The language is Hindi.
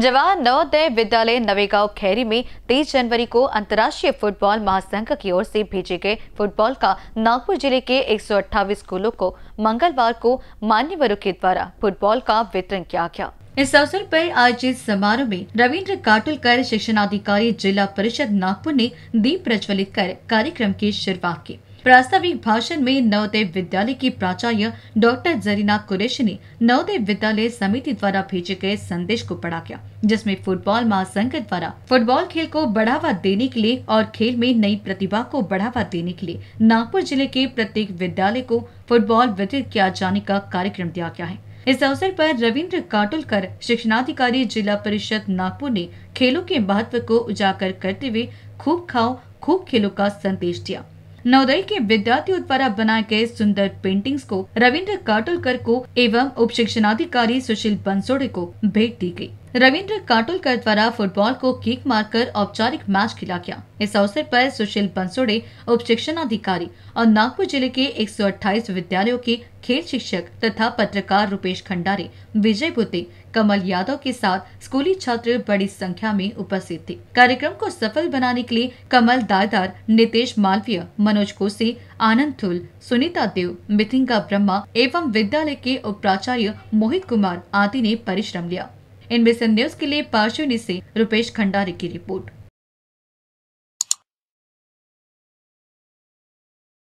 जवाहर नवोदय विद्यालय नवेगांव खैरी में 23 जनवरी को अंतर्राष्ट्रीय फुटबॉल महासंघ की ओर से भेजे गए फुटबॉल का नागपुर जिले के एक स्कूलों को मंगलवार को मान्यवरों के द्वारा फुटबॉल का वितरण किया गया इस अवसर पर आयोजित समारोह में रविन्द्र काटुलकर अधिकारी जिला परिषद नागपुर ने दीप प्रज्वलित कर कार्यक्रम की शुरुआत की प्रास्ताविक भाषण में नवोदय विद्यालय की प्राचार्य डॉक्टर जरीना कुरेशी ने नवोदय विद्यालय समिति द्वारा भेजे गए संदेश को पढ़ा गया जिसमें फुटबॉल महासंघ द्वारा फुटबॉल खेल को बढ़ावा देने के लिए और खेल में नई प्रतिभा को बढ़ावा देने के लिए नागपुर जिले के प्रत्येक विद्यालय को फुटबॉल वितरित किया जाने का कार्यक्रम दिया गया है इस अवसर पर रविंद्र काटुलकर शिक्षणाधिकारी जिला परिषद नागपुर ने खेलों के महत्व को उजागर करते हुए खूब खाओ खूब खेलो का संदेश दिया नवोदय के विद्यार्थियों द्वारा बनाए गए सुंदर पेंटिंग्स को रविंद्र काटोलकर को एवं उप शिक्षणाधिकारी सुशील बंसोड़े को भेंट दी गयी रविंद्र काटोलकर द्वारा फुटबॉल को किक मारकर औपचारिक मैच खेला गया इस अवसर पर सुशील बंसोड़े उप अधिकारी और नागपुर जिले के 128 विद्यालयों के खेल शिक्षक तथा पत्रकार रुपेश खंडारे विजय बुद्धे कमल यादव के साथ स्कूली छात्र बड़ी संख्या में उपस्थित थे कार्यक्रम को सफल बनाने के लिए कमल दायदार नितेश मालवीय मनोज कोसी आनंद थुल सुनीता देव मिथिंगा ब्रह्मा एवं विद्यालय के उप मोहित कुमार आदि ने परिश्रम लिया इन न्यूज के लिए पार्श्वनी से रुपेश खंडारी की रिपोर्ट